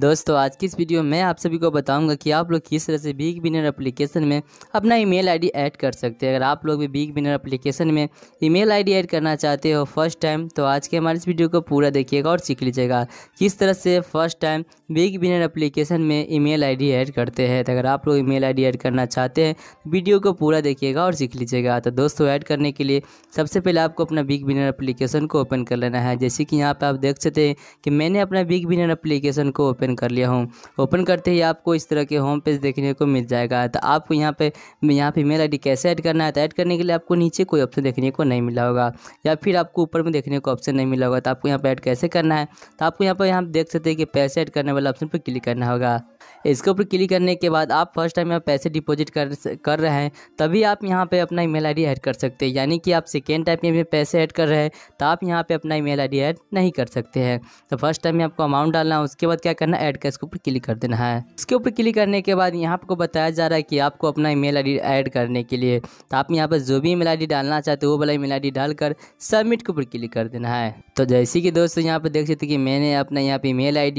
दोस्तों आज की इस वीडियो में आप सभी को बताऊंगा कि आप लोग किस तरह से बिग बिनर एप्लीकेशन में अपना ईमेल आईडी ऐड कर सकते हैं अगर आप लोग भी बिग बिनर एप्लीकेशन में ईमेल आईडी ऐड करना चाहते हो फर्स्ट टाइम तो आज के हमारे इस वीडियो को पूरा देखिएगा और सीख लीजिएगा किस तरह से फर्स्ट टाइम बिग बिनर एप्लीकेशन में ई मेल ऐड करते हैं तो अगर आप लोग ई मेल ऐड करना चाहते हैं वीडियो को पूरा देखिएगा और सीख लीजिएगा तो दोस्तों ऐड करने के लिए सबसे पहले आपको अपना बिग बिनर अप्लीकेशन को ओपन कर लेना है जैसे कि यहाँ पर आप देख सकते हैं कि मैंने अपना बिग बिनर अप्लीकेशन को ओपन ओपन कर लिया होम ओपन करते ही आपको इस तरह के होम पेज देखने को मिल जाएगा तो आपको यहाँ पे यहाँ पे मेल आई कैसे ऐड करना है तो ऐड करने के लिए आपको नीचे कोई ऑप्शन देखने को नहीं मिला होगा या फिर आपको ऊपर में देखने को ऑप्शन नहीं मिला होगा तो आपको यहाँ पर ऐड कैसे करना है तो आपको यहाँ पर यहाँ देख सकते हैं कि पैसे ऐड करने वाला ऑप्शन पर क्लिक करना होगा इसके ऊपर क्लिक करने के बाद आप फर्स्ट टाइम यहाँ पैसे डिपॉजिट कर कर रहे हैं तभी आप यहाँ पे अपना ईमेल आईडी ऐड कर सकते हैं यानी कि आप सेकेंड टाइप में भी पैसे ऐड कर रहे हैं तो आप यहाँ पे अपना ईमेल आईडी ऐड नहीं कर सकते हैं तो फर्स्ट टाइम में आपको अमाउंट डालना है उसके बाद क्या करना है ऐड कैश के ऊपर क्लिक कर देना है इसके ऊपर क्लिक करने के बाद यहाँ आपको बताया जा रहा है कि आपको अपना ई मेल ऐड करने के लिए तो आप यहाँ पर जो भी ई मेल डालना चाहते हो वो वाला ई मेल डालकर सबमिट के ऊपर क्लिक कर देना है तो जैसे कि दोस्तों यहाँ पर देख सकते कि मैंने अपना यहाँ पे ई मेल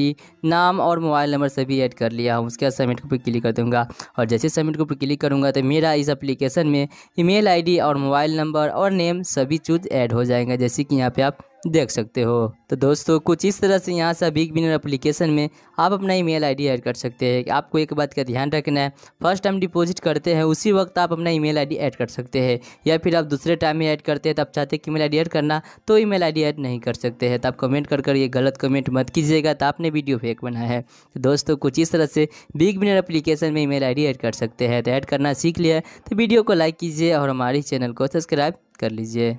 नाम और मोबाइल नंबर सभी ऐड कर लिया गया हूँ उसके बाद सबमिट के ऊपर क्लिक कर दूँगा और जैसे सबमिट के ऊपर क्लिक करूँगा तो मेरा इस अप्लीकेशन में ईमेल आईडी और मोबाइल नंबर और नेम सभी चूज ऐड हो जाएंगे जैसे कि यहाँ पे आप देख सकते हो तो दोस्तों कुछ इस तरह से यहाँ से बिग बिनर एप्लीकेशन में आप अपना ईमेल आईडी ऐड कर सकते हैं आपको एक बात का ध्यान रखना है फर्स्ट टाइम डिपॉजिट करते हैं उसी वक्त आप अपना ईमेल आईडी ऐड कर सकते हैं या फिर आप दूसरे टाइम में ऐड करते हैं तो आप चाहते हैं कि ईमेल आईडी ऐड करना तो ई मेल ऐड नहीं कर सकते हैं तो आप कमेंट कर कर ये गलत कमेंट मत कीजिएगा तो आपने वीडियो फेक बनाया है तो दोस्तों कुछ इस तरह से बिग बिनर अप्लीकेशन में ई मेल ऐड कर सकते हैं तो ऐड करना सीख लिया तो वीडियो को लाइक कीजिए और हमारे चैनल को सब्सक्राइब कर लीजिए